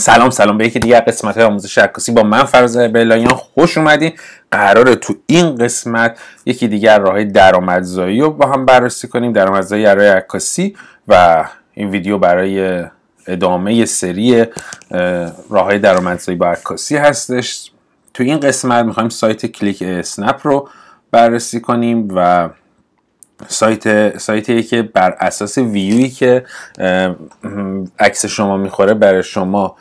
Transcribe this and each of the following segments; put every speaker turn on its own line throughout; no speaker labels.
سلام سلام به یکی دیگر قسمت های آموزش عکاسی با من فرز بلایان خوش اومدین قراره تو این قسمت یکی دیگر راه درآمدزایی رو با هم بررسی کنیم درآمدزایی برای عکاسی و این ویدیو برای ادامه سری راه درآمدزایی با عکاسی هستش تو این قسمت میخوایم سایت کلیک اسنپ رو بررسی کنیم و سایت سایتی که بر اساس ویوی که عکس شما میخوره برای شما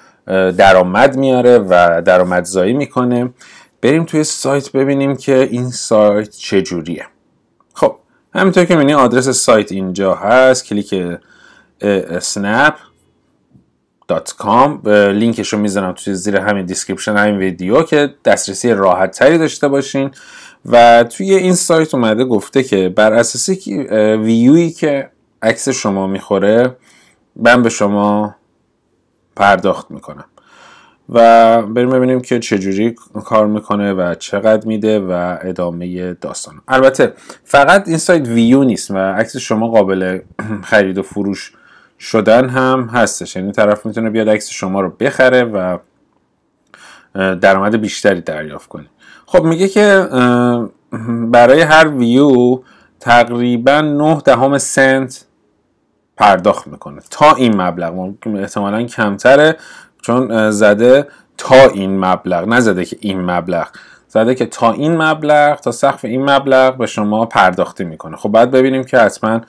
درآمد میاره و درآمدزایی میکنه بریم توی سایت ببینیم که این سایت چجوریه خب همینطور که میبینی آدرس سایت اینجا هست کلیک سنپ لینکش رو میزنم توی زیر همین دیسکریپشن همین ویدیو که دسترسی راحت تری داشته باشین و توی این سایت اومده گفته که بر اساسی ویویی که عکس شما میخوره من به شما پرداخت میکنم و بریم ببینیم که چجوری کار میکنه و چقدر میده و ادامه داستان البته فقط این سایت ویو نیست و عکس شما قابل خرید و فروش شدن هم هستش یعنی طرف میتونه بیاد عکس شما رو بخره و درآمد بیشتری دریافت کنه خب میگه که برای هر ویو تقریبا 9 دهم سنت پرداخت میکنه تا این مبلغ احتمالا کمتره چون زده تا این مبلغ زده که این مبلغ زده که تا این مبلغ تا سقف این مبلغ به شما پرداختی میکنه خب باید ببینیم که حتما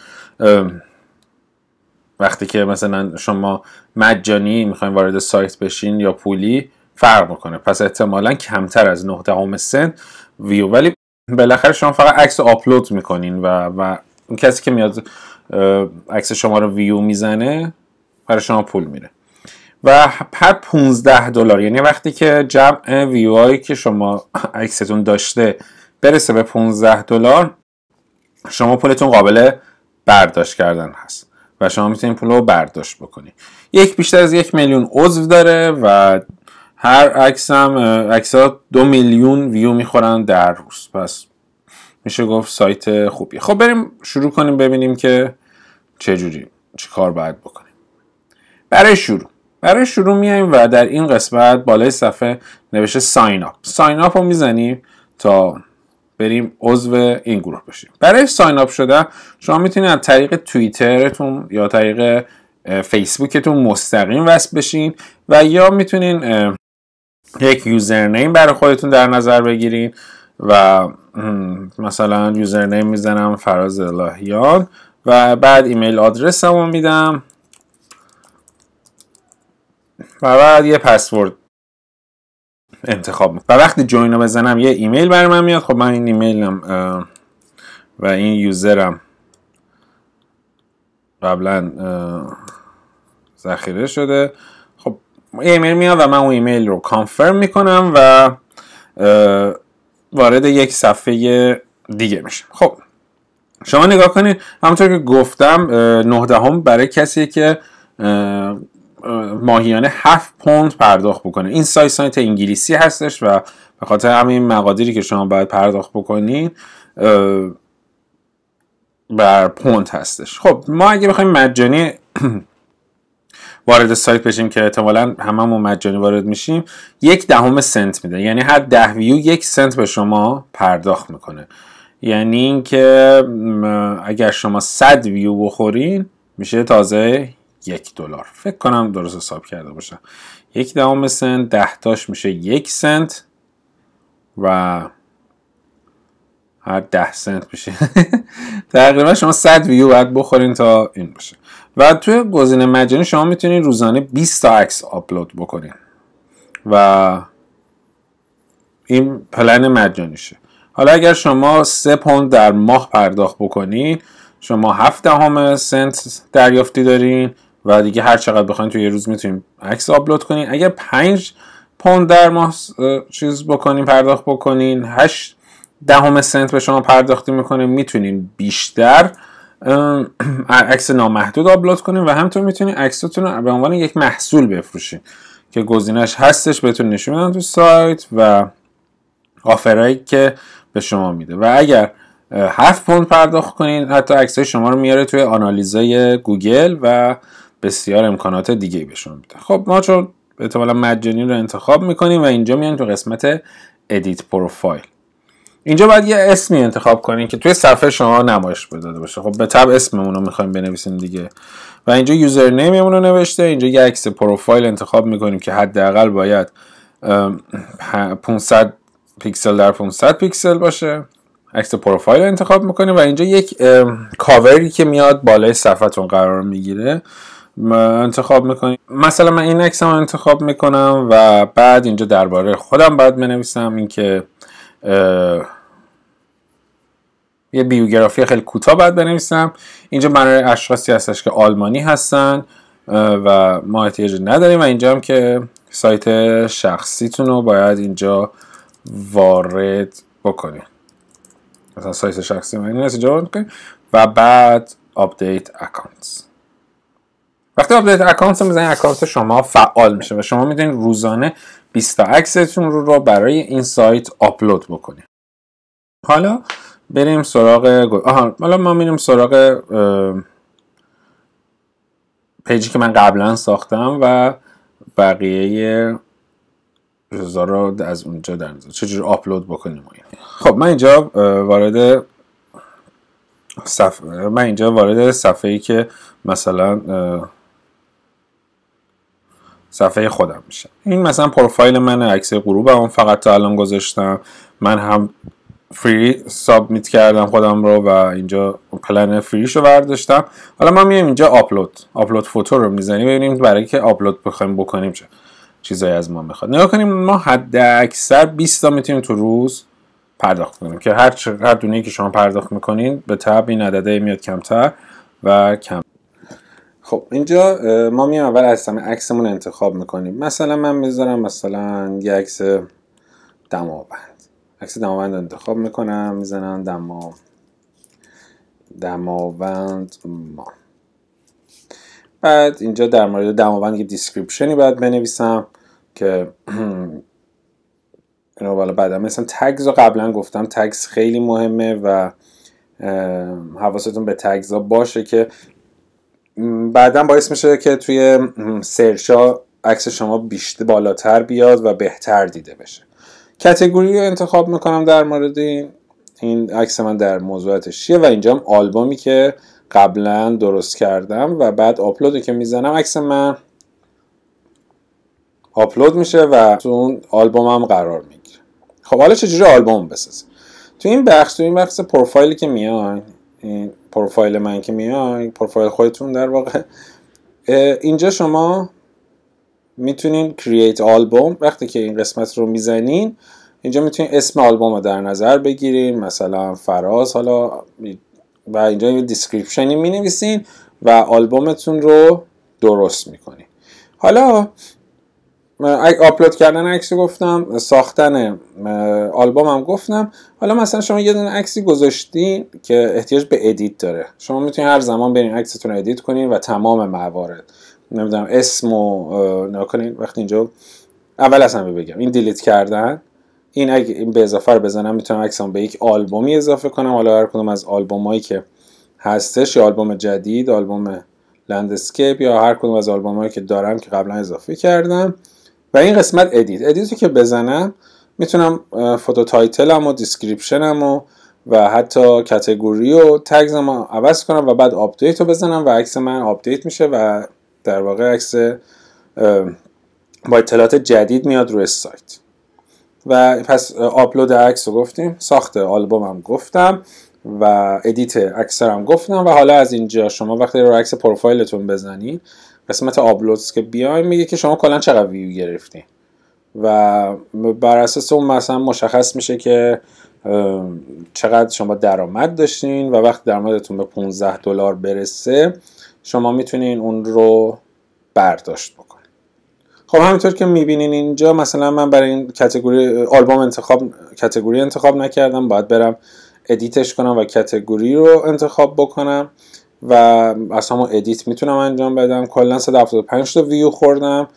وقتی که مثلا شما مجانی میخواین وارد سایت بشین یا پولی فرق میکنه پس احتمالا کمتر از 9 دهم سنت ویو ولی بالاخره شما فقط عکس آپلود میکنین و, و کسی که میاد عکس شما رو ویو میزنه برای شما پول میره و هر 15 دلار یعنی وقتی که جمع هایی که شما عکستون داشته برسه به 15 دلار شما پولتون قابل برداشت کردن هست و شما میتونید پول رو برداشت بکنید یک بیشتر از یک میلیون عضو داره و هر عکس هم عکس دو میلیون ویو میخورن در روز پس میشه گفت سایت خوبیه خب بریم شروع کنیم ببینیم که چجوری چی کار باید بکنیم برای شروع برای شروع میایم و در این قسمت بالای صفحه نوشته ساین اپ ساین اپ رو میزنیم تا بریم عضو این گروه بشیم برای ساین اپ شده شما میتونید از طریق توییترتون یا طریق فیسبوکتون مستقیم وصل بشین و یا میتونین یک یوزرنیم برای خودتون در نظر بگیرین و مثلا یوزرنیم میزنم فراز الهیان و بعد ایمیل آدرس رو میدم و بعد یه پسورد انتخاب و وقتی جوین رو بزنم یه ایمیل بر من میاد خب من این ایمیلم و این یوزرم قبلا ذخیره شده خب ایمیل میاد و من اون ایمیل رو کانفرم میکنم و وارد یک صفحه دیگه میشم خب شما نگاه کنید همونطور که گفتم نهدهم برای کسی که ماهیانه 7 پوند پرداخت بکنه این سایت سایت انگلیسی هستش و به خاطر همین مقادیری که شما باید پرداخت بکنین بر پوند هستش خب ما اگه بخوایم مجانی وارد سایت بشیم که احتمالا هممون مجانی وارد میشیم یک دهم سنت میده یعنی هر ده ویو یک سنت به شما پرداخت میکنه یعنی اینکه اگر شما 100 ویو بخورین میشه تازه یک دلار فکر کنم درست حساب کرده باشم یک دهم سنت تاش میشه یک سنت و هر ده سنت میشه تقریبا شما 100 ویو باید بخورین تا این باشه و توی گزینه مجانی شما میتونید روزانه 20 تا عکس آپلود بکنین و این پلن مجانیشه حالا اگر شما سه پوند در ماه پرداخت بکنید شما 7 دهم سنت دریافتی دارین و دیگه هر چقدر بخواین توی یه روز میتونیم عکس آپلود کنین اگر پنج پوند در ماه چیز بکنین پرداخت بکنین 8 دهم سنت به شما پرداختی میکنه میتونین بیشتر عکس نامحدود آپلود کنین و همطور میتونین عکستون رو به عنوان یک محصول بفروشین که گزینش هستش بهتون نشون میدن تو سایت و آفرایی که به شما میده و اگر هفت پوند پرداخت کنین حتی عکس شما رو میاره توی آنالیزای گوگل و بسیار امکانات دیگه به شما میده خب ما چون احتمالا مجانی رو انتخاب میکنیم و اینجا میایم تو قسمت ادیت پروفایل اینجا باید یه اسمی انتخاب کنیم که توی صفحه شما نمایش داده باشه خب به تب اسممون رو میخوایم بنویسیم دیگه و اینجا یوزر نیممون رو نوشته اینجا یه عکس پروفایل انتخاب میکنیم که حداقل باید 500 پیکسل در 500 پیکسل باشه عکس پروفایل رو انتخاب میکنیم و اینجا یک کاوری که میاد بالای صفحتون قرار میگیره انتخاب میکنیم مثلا من این عکس رو انتخاب میکنم و بعد اینجا درباره خودم باید بنویسم اینکه یه بیوگرافی خیلی کوتاه باید بنویسم اینجا برای اشخاصی هستش که آلمانی هستن و ما احتیاج نداریم و اینجا هم که سایت شخصیتون رو باید اینجا وارد بکنیم مثلا سایت شخصی من این جواب و بعد آپدیت اکانتس وقتی آپدیت اکانت رو میزنید اکانت شما فعال میشه و شما میدونید روزانه 20 تا عکستون رو, برای این سایت آپلود بکنید حالا بریم سراغ آها حالا ما میریم سراغ پیجی که من قبلا ساختم و بقیه رو از اونجا در نظر چجور آپلود بکنیم خب من اینجا وارد صفحه... من اینجا وارد صفحه ای که مثلا صفحه خودم میشه این مثلا پروفایل من عکس غروب اون فقط تا الان گذاشتم من هم فری سابمیت کردم خودم رو و اینجا پلن فریش رو برداشتم حالا ما میایم اینجا آپلود آپلود فوتو رو میزنیم ببینیم برای که آپلود بخوایم بکنیم چه چیزایی از ما میخواد نگاه کنیم ما حد اکثر 20 تا میتونیم تو روز پرداخت کنیم که هر چقدر دونه که شما پرداخت میکنین به تبع این عدده میاد کمتر و کم خب اینجا ما میام اول از همه عکسمون انتخاب میکنیم مثلا من میذارم مثلا یه عکس دماوند عکس دماوند انتخاب میکنم میزنم دما دماوند ما بعد اینجا در مورد دماوند یه دیسکریپشنی باید بنویسم که اینو بعد مثلا تگز رو قبلا گفتم تگز خیلی مهمه و حواستون به تگز باشه که بعدا باعث میشه که توی سرچا عکس شما بیشتر بالاتر بیاد و بهتر دیده بشه کتگوری رو انتخاب میکنم در مورد این این عکس من در موضوعاتش چیه و اینجا هم آلبومی که قبلا درست کردم و بعد آپلودی که میزنم عکس من آپلود میشه و تو اون آلبومم قرار میگیره خب حالا چجوری آلبوم بسازیم تو این بخش تو این بخش پروفایلی که میان این پروفایل من که میان پروفایل خودتون در واقع اینجا شما میتونین create آلبوم وقتی که این قسمت رو میزنین اینجا میتونین اسم آلبوم رو در نظر بگیرین مثلا فراز حالا و اینجا یه دیسکریپشنی می نویسین و آلبومتون رو درست میکنین حالا آپلود کردن عکس گفتم ساختن آلبوم هم گفتم حالا مثلا شما یه دونه عکسی گذاشتین که احتیاج به ادیت داره شما میتونید هر زمان برین عکستون رو ادیت کنین و تمام موارد نمیدونم اسم و نکنین وقتی اینجا اول اصلا بگم این دیلیت کردن این اگه این به اضافه رو بزنم میتونم عکسام به یک آلبومی اضافه کنم حالا هر کدوم از آلبومایی که هستش یا آلبوم جدید آلبوم لندسکیپ یا هر کدوم از آلبومایی که دارم که قبلا اضافه کردم و این قسمت ادیت ادیت که بزنم میتونم فوتو تایتلم و دیسکریپشنم و و حتی کتگوری و تگزم عوض کنم و بعد آپدیت رو بزنم و عکس من آپدیت میشه و در واقع عکس با اطلاعات جدید میاد روی سایت و پس آپلود عکس رو گفتیم ساخت آلبوم هم گفتم و ادیت اکثر گفتم و حالا از اینجا شما وقتی رو عکس پروفایلتون بزنید قسمت آپلودز که بیایم میگه که شما کلا چقدر ویو گرفتین و بر اساس اون مثلا مشخص میشه که چقدر شما درآمد داشتین و وقت درآمدتون به 15 دلار برسه شما میتونین اون رو برداشت بکنید خب همینطور که میبینین اینجا مثلا من برای این کتگوری آلبوم انتخاب کتگوری انتخاب نکردم باید برم ادیتش کنم و کتگوری رو انتخاب بکنم و از همون ادیت میتونم انجام بدم کلا 175 تا ویو خوردم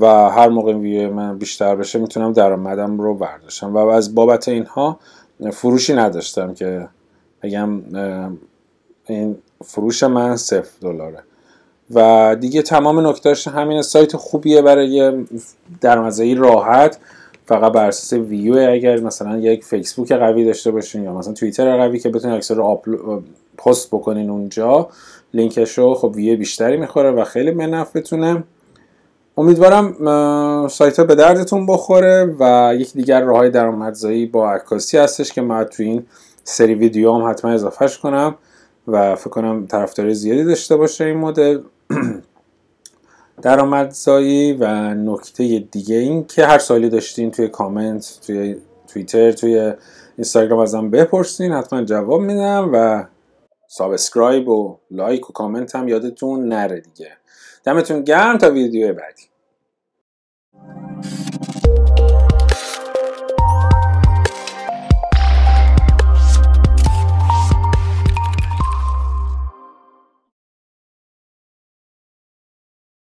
و هر موقع ویو من بیشتر بشه میتونم درآمدم رو برداشتم و از بابت اینها فروشی نداشتم که بگم این فروش من صفر دلاره و دیگه تمام نکتهش همین سایت خوبیه برای درآمدزایی راحت فقط بر اساس ویو اگر مثلا یک فیسبوک قوی داشته باشین یا مثلا توییتر قوی که بتونین اکثر رو پست بکنین اونجا لینکش رو خب ویو بیشتری میخوره و خیلی به امیدوارم سایت ها به دردتون بخوره و یک دیگر راه های درآمدزایی با عکاسی هستش که من تو این سری ویدیو هم حتما اضافهش کنم و فکر کنم طرفدار زیادی داشته باشه این مدل درآمدزایی و نکته دیگه این که هر سالی داشتین توی کامنت توی توییتر توی اینستاگرام ازم بپرسین حتما جواب میدم و سابسکرایب و لایک و کامنت هم یادتون نره دیگه دمتون گرم تا ویدیو بعدی